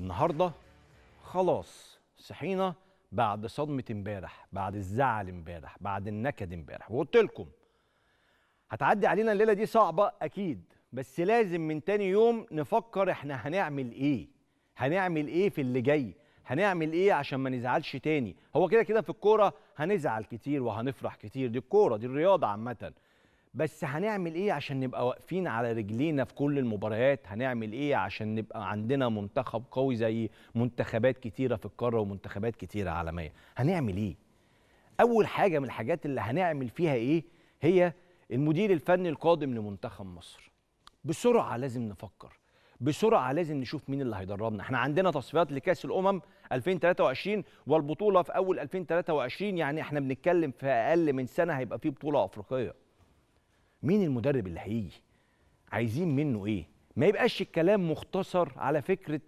النهارده خلاص صحينا بعد صدمه امبارح بعد الزعل امبارح بعد النكد امبارح وقلت لكم هتعدي علينا الليله دي صعبه اكيد بس لازم من تاني يوم نفكر احنا هنعمل ايه هنعمل ايه في اللي جاي هنعمل ايه عشان ما نزعلش تاني هو كده كده في الكوره هنزعل كتير وهنفرح كتير دي الكوره دي الرياضه عامه بس هنعمل ايه عشان نبقى واقفين على رجلينا في كل المباريات هنعمل ايه عشان نبقى عندنا منتخب قوي زي منتخبات كتيره في القاره ومنتخبات كتيره عالميه هنعمل ايه اول حاجه من الحاجات اللي هنعمل فيها ايه هي المدير الفني القادم لمنتخب مصر بسرعه لازم نفكر بسرعه لازم نشوف مين اللي هيدربنا احنا عندنا تصفيات لكاس الامم 2023 والبطوله في اول 2023 يعني احنا بنتكلم في اقل من سنه هيبقى في بطوله افريقيه مين المدرب اللي هيجي عايزين منه ايه ما يبقاش الكلام مختصر على فكره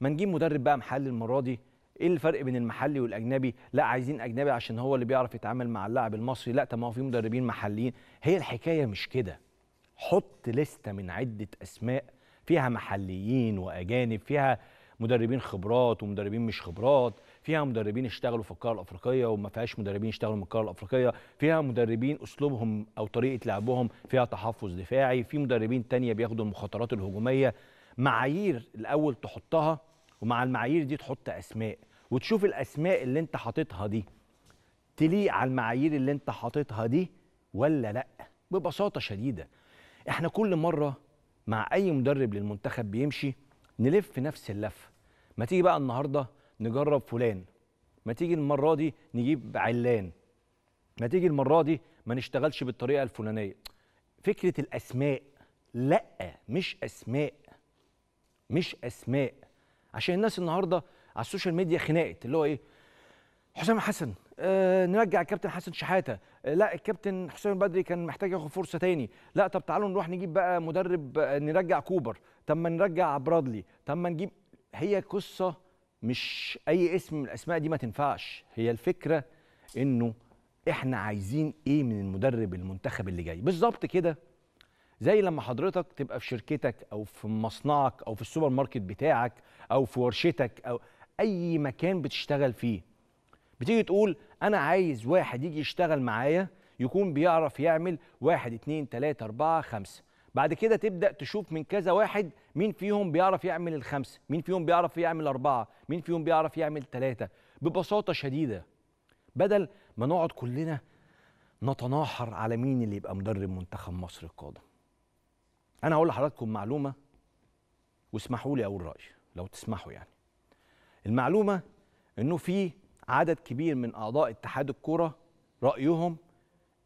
ما نجيب مدرب بقى محلي المره دي ايه الفرق بين المحلي والاجنبي لا عايزين اجنبي عشان هو اللي بيعرف يتعامل مع اللاعب المصري لا طب ما هو في مدربين محليين هي الحكايه مش كده حط لسته من عده اسماء فيها محليين واجانب فيها مدربين خبرات ومدربين مش خبرات فيها مدربين اشتغلوا في القاره الافريقيه وما فيهاش مدربين اشتغلوا من القاره الافريقيه فيها مدربين اسلوبهم او طريقه لعبهم فيها تحفظ دفاعي في مدربين تانية بياخدوا المخاطرات الهجوميه معايير الاول تحطها ومع المعايير دي تحط اسماء وتشوف الاسماء اللي انت حاططها دي تليق على المعايير اللي انت حاططها دي ولا لا ببساطه شديده احنا كل مره مع اي مدرب للمنتخب بيمشي نلف نفس اللفه ما تيجي بقى النهارده نجرب فلان ما تيجي المره دي نجيب علان ما تيجي المره دي ما نشتغلش بالطريقه الفلانيه فكره الاسماء لا مش اسماء مش اسماء عشان الناس النهارده على السوشيال ميديا خناقت اللي هو ايه حسام حسن آه نرجع الكابتن حسن شحاته آه لا الكابتن حسام بدري كان محتاج ياخد فرصه تاني لا طب تعالوا نروح نجيب بقى مدرب آه نرجع كوبر طب ما نرجع برادلي طب ما نجيب هي قصه مش اي اسم من الاسماء دي ما تنفعش هي الفكره انه احنا عايزين ايه من المدرب المنتخب اللي جاي بالظبط كده زي لما حضرتك تبقى في شركتك او في مصنعك او في السوبر ماركت بتاعك او في ورشتك او اي مكان بتشتغل فيه بتيجي تقول انا عايز واحد يجي يشتغل معايا يكون بيعرف يعمل واحد اتنين تلاته اربعه خمسه بعد كده تبدا تشوف من كذا واحد مين فيهم بيعرف يعمل الخمسه مين فيهم بيعرف يعمل اربعه مين فيهم بيعرف يعمل ثلاثه ببساطه شديده بدل ما نقعد كلنا نتناحر على مين اللي يبقى مدرب منتخب مصر القادم انا هقول لحضراتكم معلومه واسمحوا لي اقول رايي لو تسمحوا يعني المعلومه انه في عدد كبير من اعضاء اتحاد الكوره رايهم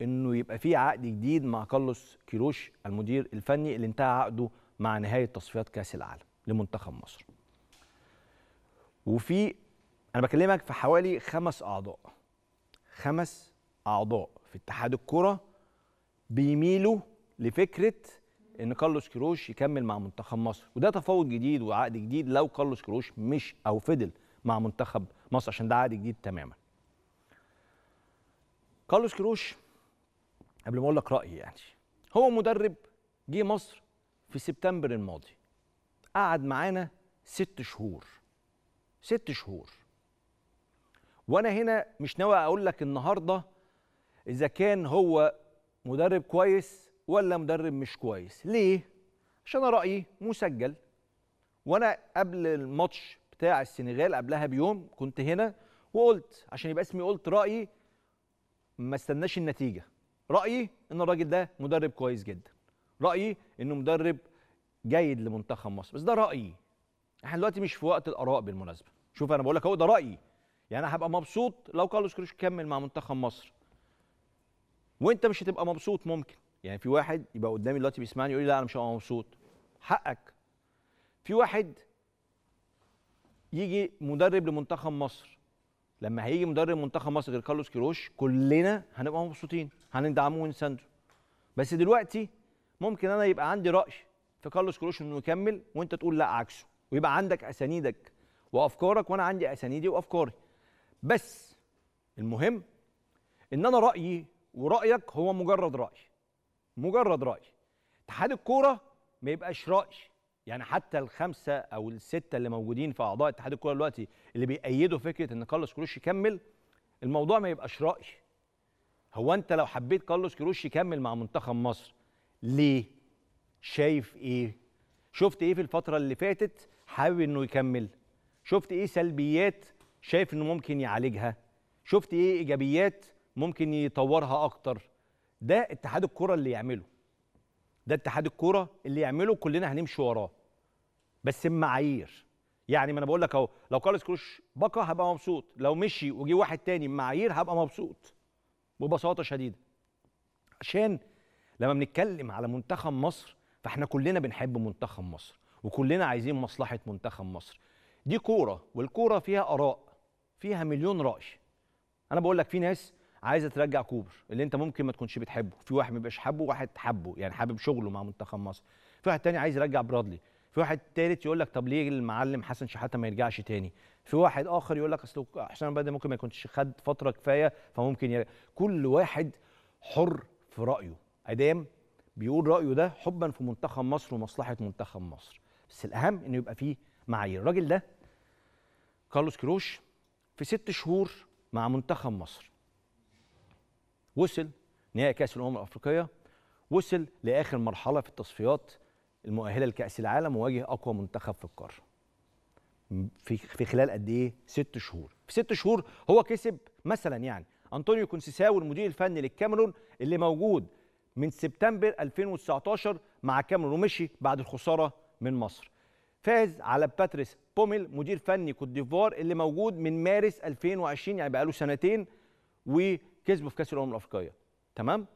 انه يبقى في عقد جديد مع كارلوس كيروش المدير الفني اللي انتهى عقده مع نهايه تصفيات كاس العالم لمنتخب مصر. وفي انا بكلمك في حوالي خمس اعضاء خمس اعضاء في اتحاد الكره بيميلوا لفكره ان كارلوس كيروش يكمل مع منتخب مصر وده تفاوض جديد وعقد جديد لو كارلوس كيروش مش او فضل مع منتخب مصر عشان ده عقد جديد تماما كارلوس كيروش قبل ما اقول لك رايي يعني هو مدرب جه مصر في سبتمبر الماضي قعد معانا ست شهور ست شهور وانا هنا مش ناوي اقول لك النهارده اذا كان هو مدرب كويس ولا مدرب مش كويس ليه عشان انا رايي مسجل وانا قبل الماتش بتاع السنغال قبلها بيوم كنت هنا وقلت عشان يبقى اسمي قلت رايي ما استناش النتيجه رايي ان الراجل ده مدرب كويس جدا رايي انه مدرب جيد لمنتخب مصر بس ده رايي احنا دلوقتي مش في وقت الاراء بالمناسبه شوف انا بقول لك اهو ده رايي يعني انا هبقى مبسوط لو كارلوس كروش كمل مع منتخب مصر وانت مش هتبقى مبسوط ممكن يعني في واحد يبقى قدامي دلوقتي بيسمعني يقول لي لا انا مش هبقى مبسوط حقك في واحد يجي مدرب لمنتخب مصر لما هيجي مدرب منتخب مصر غير كارلوس كيروش كلنا هنبقى مبسوطين هندعمه ونساندوه بس دلوقتي ممكن انا يبقى عندي راي في كارلوس كيروش انه يكمل وانت تقول لا عكسه ويبقى عندك اسانيدك وافكارك وانا عندي اسانيدي وافكاري بس المهم ان انا رايي ورايك هو مجرد راي مجرد راي اتحاد الكوره ما يبقاش راي يعني حتى الخمسه او السته اللي موجودين في اعضاء اتحاد الكوره دلوقتي اللي بيأيدوا فكره ان كارلوس كروش يكمل الموضوع ما يبقاش رأي هو انت لو حبيت كارلوس كروش يكمل مع منتخب مصر ليه شايف ايه شفت ايه في الفتره اللي فاتت حابب انه يكمل شفت ايه سلبيات شايف انه ممكن يعالجها شفت ايه ايجابيات ممكن يطورها اكتر ده اتحاد الكوره اللي يعمله ده اتحاد الكوره اللي يعمله كلنا هنمشي وراه بس بمعايير يعني ما انا بقول لك اهو لو كارلوس كروش بقى هبقى مبسوط لو مشي وجي واحد تاني بمعايير هبقى مبسوط ببساطه شديده عشان لما بنتكلم على منتخب مصر فاحنا كلنا بنحب منتخب مصر وكلنا عايزين مصلحه منتخب مصر دي كوره والكوره فيها اراء فيها مليون راي انا بقول لك في ناس عايزه ترجع كوبر اللي انت ممكن ما تكونش بتحبه في واحد ما بيبقاش حابه وواحد حبه يعني حابب شغله مع منتخب مصر في واحد تاني عايز يرجع برادلي في واحد تالت يقول لك طب ليه المعلم حسن شحاته ما يرجعش تاني في واحد اخر يقول لك اصل حسام بدري ممكن ما يكونش خد فتره كفايه فممكن يرجع. كل واحد حر في رايه ادام بيقول رايه ده حبا في منتخب مصر ومصلحه منتخب مصر بس الاهم انه يبقى فيه معايير الراجل ده كارلوس كروش في ست شهور مع منتخب مصر وصل نهائي كاس الامم الافريقيه وصل لاخر مرحله في التصفيات المؤهله لكاس العالم وواجه اقوى منتخب في القاره في في خلال قد ايه ست شهور في ست شهور هو كسب مثلا يعني انطونيو كونسيساو المدير الفني للكاميرون اللي موجود من سبتمبر 2019 مع كاميرون ومشي بعد الخساره من مصر فاز على باتريس بوميل مدير فني كوت ديفوار اللي موجود من مارس 2020 يعني بقاله سنتين وكسبه في كاس الامم الافريقيه تمام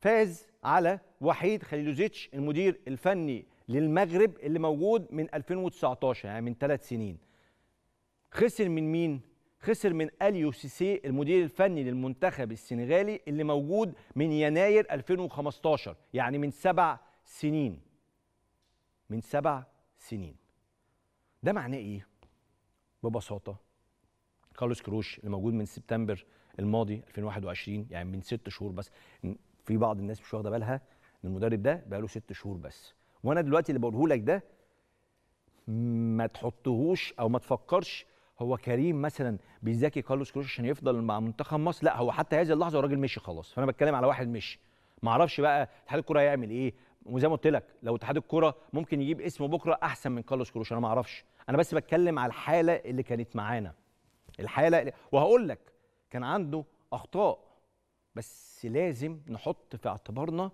فاز على وحيد خليلوزيتش المدير الفني للمغرب اللي موجود من 2019 يعني من ثلاث سنين خسر من مين؟ خسر من اليو سيسي المدير الفني للمنتخب السنغالي اللي موجود من يناير 2015 يعني من سبع سنين من سبع سنين ده معناه ايه ببساطه كارلوس كروش اللي موجود من سبتمبر الماضي 2021 يعني من ست شهور بس في بعض الناس مش واخده بالها ان المدرب ده بقاله ست شهور بس وانا دلوقتي اللي بقوله لك ده ما تحطهوش او ما تفكرش هو كريم مثلا بيذاكي كارلوس كروش عشان يفضل مع منتخب مصر لا هو حتى هذه اللحظه الراجل مشي خلاص فانا بتكلم على واحد مشي ما اعرفش بقى اتحاد الكوره هيعمل ايه وزي ما قلت لك لو اتحاد الكوره ممكن يجيب اسمه بكره احسن من كارلوس كروش انا ما اعرفش انا بس بتكلم على الحاله اللي كانت معانا الحاله اللي... وهقول لك كان عنده اخطاء بس لازم نحط في اعتبارنا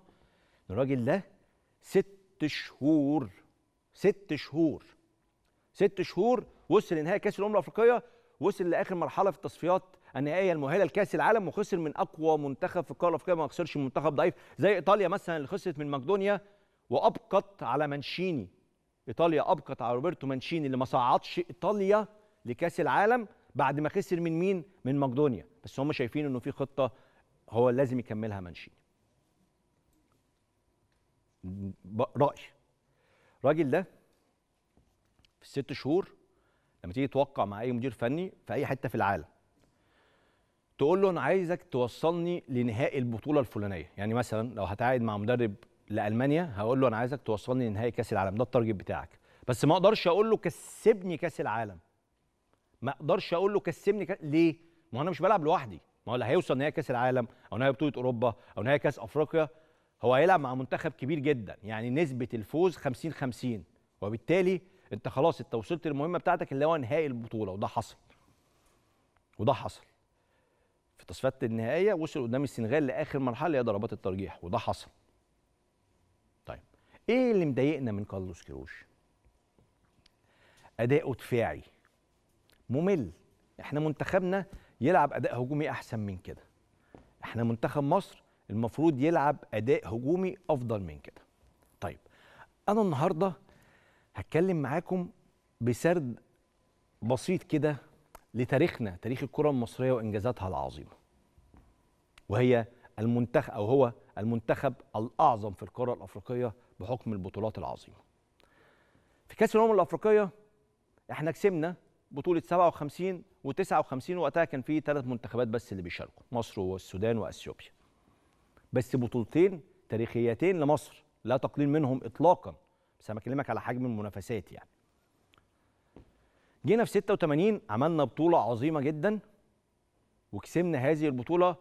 الراجل ده ست ست شهور ست شهور ست شهور وصل لنهائي كاس الامم الافريقيه وصل لاخر مرحله في التصفيات النهائيه المؤهله لكاس العالم وخسر من اقوى منتخب في القاره الافريقيه ما خسرش من منتخب ضعيف زي ايطاليا مثلا اللي خسرت من مقدونيا وابقت على مانشيني ايطاليا ابقت على روبرتو مانشيني اللي ما صعدش ايطاليا لكاس العالم بعد ما خسر من مين من مقدونيا بس هم شايفين انه في خطه هو لازم يكملها مانشيني راي الراجل ده في الست شهور لما تيجي توقع مع اي مدير فني في اي حته في العالم تقول له انا عايزك توصلني لنهائي البطوله الفلانيه يعني مثلا لو هتقعد مع مدرب لالمانيا هقول له انا عايزك توصلني لنهائي كاس العالم ده التارجت بتاعك بس ما اقدرش اقول له كسبني كاس العالم ما اقدرش اقول له كسبني كاس ليه ما انا مش بلعب لوحدي ما هو اللي هيوصل نهائي كاس العالم او نهائي بطوله اوروبا او نهائي كاس افريقيا هو هيلعب مع منتخب كبير جدا يعني نسبه الفوز 50 50 وبالتالي انت خلاص انت وصلت للمهمه بتاعتك اللي هو نهائي البطوله وده حصل وده حصل في تصفيات النهائيه وصل قدام السنغال لاخر مرحله اللي هي ضربات الترجيح وده حصل طيب ايه اللي مضايقنا من كارلوس كيروش اداؤه دفاعي ممل احنا منتخبنا يلعب اداء هجومي احسن من كده احنا منتخب مصر المفروض يلعب اداء هجومي افضل من كده طيب انا النهارده هتكلم معاكم بسرد بسيط كده لتاريخنا تاريخ الكره المصريه وانجازاتها العظيمه وهي المنتخب او هو المنتخب الاعظم في القاره الافريقيه بحكم البطولات العظيمه في كاس الامم الافريقيه احنا كسبنا بطوله 57 و59 وقتها كان في ثلاث منتخبات بس اللي بيشاركوا مصر والسودان واثيوبيا بس بطولتين تاريخيتين لمصر لا تقليل منهم اطلاقا بس انا بكلمك على حجم المنافسات يعني جينا في 86 عملنا بطوله عظيمه جدا وكسبنا هذه البطوله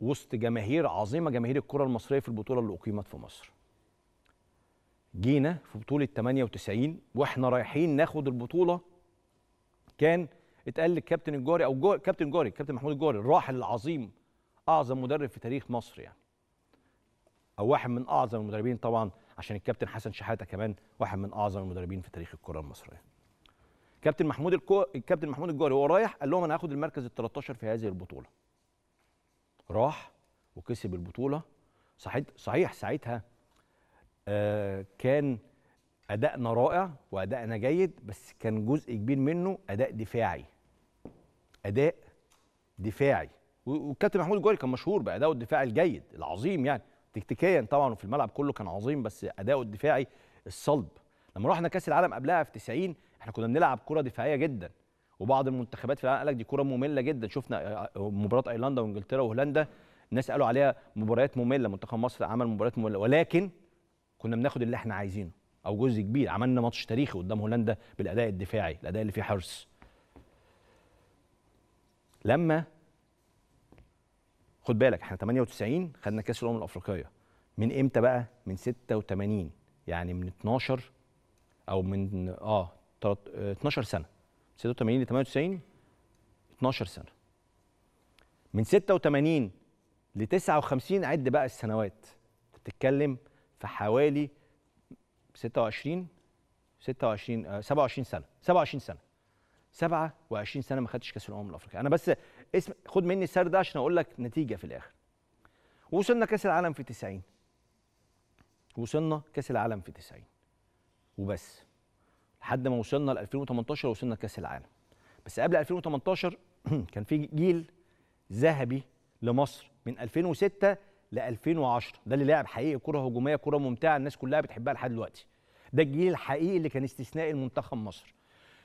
وسط جماهير عظيمه جماهير الكره المصريه في البطوله اللي اقيمت في مصر جينا في بطوله 98 واحنا رايحين ناخد البطوله كان اتقال للكابتن الجاري او جو... كابتن جاري كابتن محمود الجاري الراحل العظيم اعظم مدرب في تاريخ مصر يعني او واحد من اعظم المدربين طبعا عشان الكابتن حسن شحاته كمان واحد من اعظم المدربين في تاريخ الكره المصريه كابتن محمود الكو... الكابتن محمود الجوهري وهو رايح قال لهم انا هاخد المركز ال13 في هذه البطوله راح وكسب البطوله صحيح صحيح ساعتها آه كان ادائنا رائع وادائنا جيد بس كان جزء كبير منه اداء دفاعي اداء دفاعي والكابتن محمود الجوهري كان مشهور بادائه الدفاعي الجيد العظيم يعني تكتيكيا طبعا وفي الملعب كله كان عظيم بس اداؤه الدفاعي الصلب لما رحنا كاس العالم قبلها في 90 احنا كنا بنلعب كره دفاعيه جدا وبعض المنتخبات في العالم قال لك دي كره ممله جدا شفنا آه، آه، مباراه ايرلندا وانجلترا وهولندا الناس قالوا عليها مباريات ممله منتخب مصر عمل مباريات ممله ولكن كنا بناخد اللي احنا عايزينه او جزء كبير عملنا ماتش تاريخي قدام هولندا بالاداء الدفاعي الاداء اللي فيه حرص لما خد بالك احنا 98 خدنا كاس الامم الافريقيه من امتى بقى من 86 يعني من 12 او من اه 12 سنه 86 ل 98 12 سنه من 86 ل 59 عد بقى السنوات بتتكلم في حوالي 26 26 27 سنه 27 سنه 27 سنه ما خدتش كاس الامم الافريقيه انا بس اسم خد مني السرد ده عشان اقول لك نتيجه في الاخر وصلنا كاس العالم في 90 وصلنا كاس العالم في 90 وبس لحد ما وصلنا ل 2018 وصلنا كاس العالم بس قبل 2018 كان في جيل ذهبي لمصر من 2006 ل 2010 ده اللي لعب حقيقي كره هجوميه كره ممتعه الناس كلها بتحبها لحد دلوقتي ده الجيل الحقيقي اللي كان استثنائي لمنتخب مصر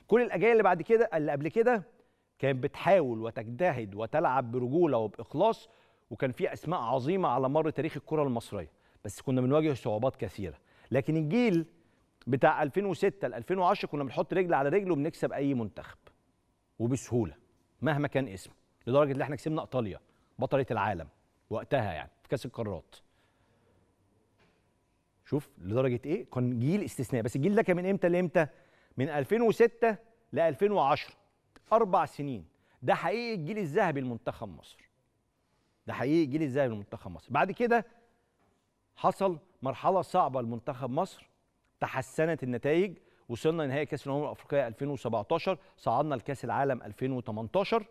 كل الاجيال اللي بعد كده اللي قبل كده كانت بتحاول وتجتهد وتلعب برجوله وباخلاص وكان في اسماء عظيمه على مر تاريخ الكره المصريه بس كنا بنواجه صعوبات كثيره لكن الجيل بتاع 2006 ل 2010 كنا بنحط رجل على رجل وبنكسب اي منتخب وبسهوله مهما كان اسمه لدرجه ان احنا كسبنا ايطاليا بطله العالم وقتها يعني في كاس القارات شوف لدرجه ايه كان جيل استثنائي بس الجيل ده كان من امتى لامتى من 2006 ل 2010 أربع سنين ده حقيقي الجيل الذهبي لمنتخب مصر ده حقيقي الجيل الذهبي لمنتخب مصر بعد كده حصل مرحلة صعبة لمنتخب مصر تحسنت النتائج وصلنا لنهائي كأس الأمم الأفريقية 2017 صعدنا لكأس العالم 2018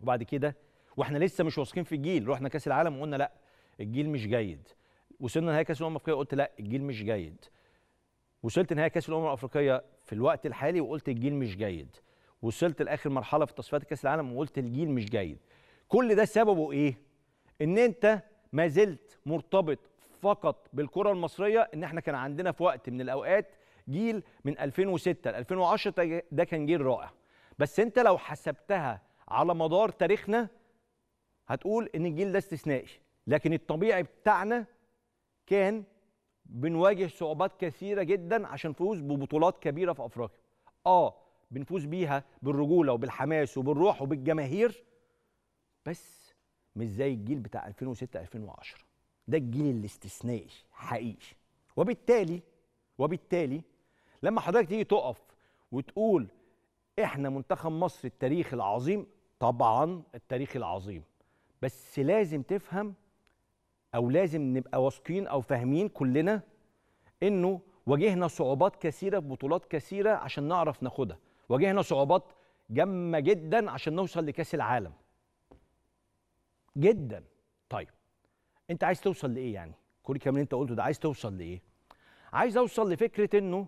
وبعد كده واحنا لسه مش واثقين في الجيل رحنا كأس العالم وقلنا لا الجيل مش جيد وصلنا نهائي كأس الأمم الأفريقية قلت لا الجيل مش جيد وصلت نهائي كأس الأمم الأفريقية في الوقت الحالي وقلت الجيل مش جيد وصلت لاخر مرحله في تصفيات كاس العالم وقلت الجيل مش جيد كل ده سببه ايه ان انت ما زلت مرتبط فقط بالكره المصريه ان احنا كان عندنا في وقت من الاوقات جيل من 2006 ل 2010 ده كان جيل رائع بس انت لو حسبتها على مدار تاريخنا هتقول ان الجيل ده استثنائي لكن الطبيعي بتاعنا كان بنواجه صعوبات كثيره جدا عشان فوز ببطولات كبيره في افريقيا اه بنفوز بيها بالرجوله وبالحماس وبالروح وبالجماهير بس مش زي الجيل بتاع 2006 2010 ده الجيل الاستثنائي حقيقي وبالتالي وبالتالي لما حضرتك تيجي تقف وتقول احنا منتخب مصر التاريخ العظيم طبعا التاريخ العظيم بس لازم تفهم او لازم نبقى واثقين او فاهمين كلنا انه واجهنا صعوبات كثيره في بطولات كثيره عشان نعرف ناخدها واجهنا صعوبات جامه جدا عشان نوصل لكاس العالم جدا طيب انت عايز توصل لايه يعني كل كلام اللي انت قلته ده عايز توصل لايه عايز اوصل لفكره انه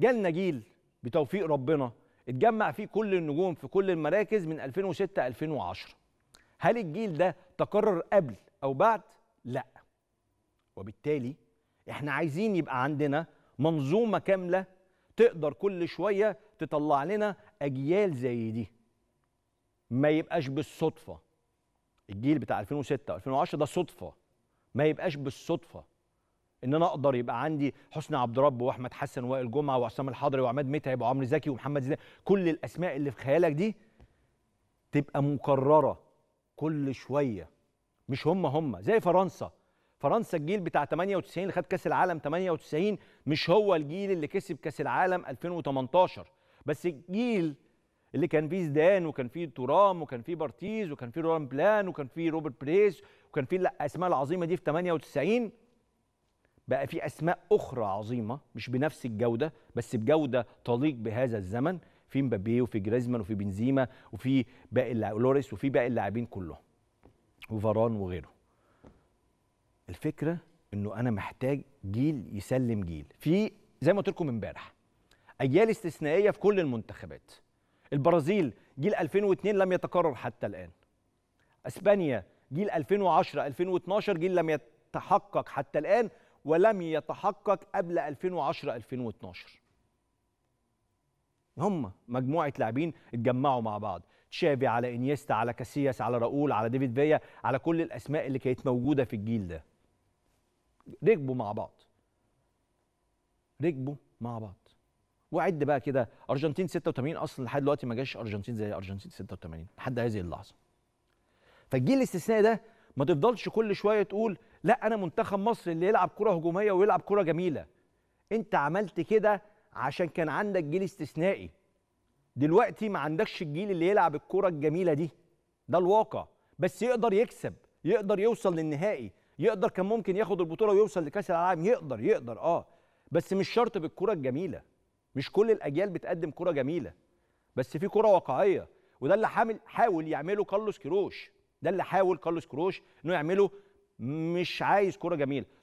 جالنا جيل بتوفيق ربنا اتجمع فيه كل النجوم في كل المراكز من 2006 2010 هل الجيل ده تكرر قبل او بعد لا وبالتالي احنا عايزين يبقى عندنا منظومه كامله تقدر كل شويه تطلع لنا اجيال زي دي ما يبقاش بالصدفه الجيل بتاع 2006 و2010 ده صدفه ما يبقاش بالصدفه ان انا اقدر يبقى عندي حسني عبد رب واحمد حسن وائل جمعه وعصام الحضري وعماد متعب وعمرو زكي ومحمد زيدان كل الاسماء اللي في خيالك دي تبقى مكرره كل شويه مش هم هم زي فرنسا فرنسا الجيل بتاع 98 اللي خد كاس العالم 98 مش هو الجيل اللي كسب كاس العالم 2018 بس الجيل اللي كان فيه زيدان وكان فيه تورام وكان فيه بارتيز وكان فيه روان بلان وكان فيه روبرت بريس وكان فيه الاسماء العظيمه دي في 98 بقى في اسماء اخرى عظيمه مش بنفس الجوده بس بجوده تليق بهذا الزمن في مبابي وفي جريزمان وفي بنزيما وفي باقي لوريس وفي باقي اللاعبين كلهم وفاران وغيره الفكره انه انا محتاج جيل يسلم جيل في زي ما قلت لكم امبارح اجيال استثنائيه في كل المنتخبات البرازيل جيل 2002 لم يتكرر حتى الان اسبانيا جيل 2010 2012 جيل لم يتحقق حتى الان ولم يتحقق قبل 2010 2012 هم مجموعه لاعبين اتجمعوا مع بعض تشافي على انيستا على كاسياس على راؤول على ديفيد فيا على كل الاسماء اللي كانت موجوده في الجيل ده ركبوا مع بعض ركبوا مع بعض وعد بقى كده ارجنتين 86 اصلا لحد دلوقتي ما جاش ارجنتين زي ارجنتين 86 لحد هذه اللحظه فالجيل الاستثنائي ده ما تفضلش كل شويه تقول لا انا منتخب مصر اللي يلعب كره هجوميه ويلعب كره جميله انت عملت كده عشان كان عندك جيل استثنائي دلوقتي ما عندكش الجيل اللي يلعب الكره الجميله دي ده الواقع بس يقدر يكسب يقدر يوصل للنهائي يقدر كان ممكن ياخد البطوله ويوصل لكاس العالم يقدر يقدر اه بس مش شرط بالكره الجميله مش كل الاجيال بتقدم كره جميله بس في كره واقعيه وده اللي حامل حاول يعمله كارلوس كروش ده اللي حاول كارلوس كروش انه يعمله مش عايز كره جميله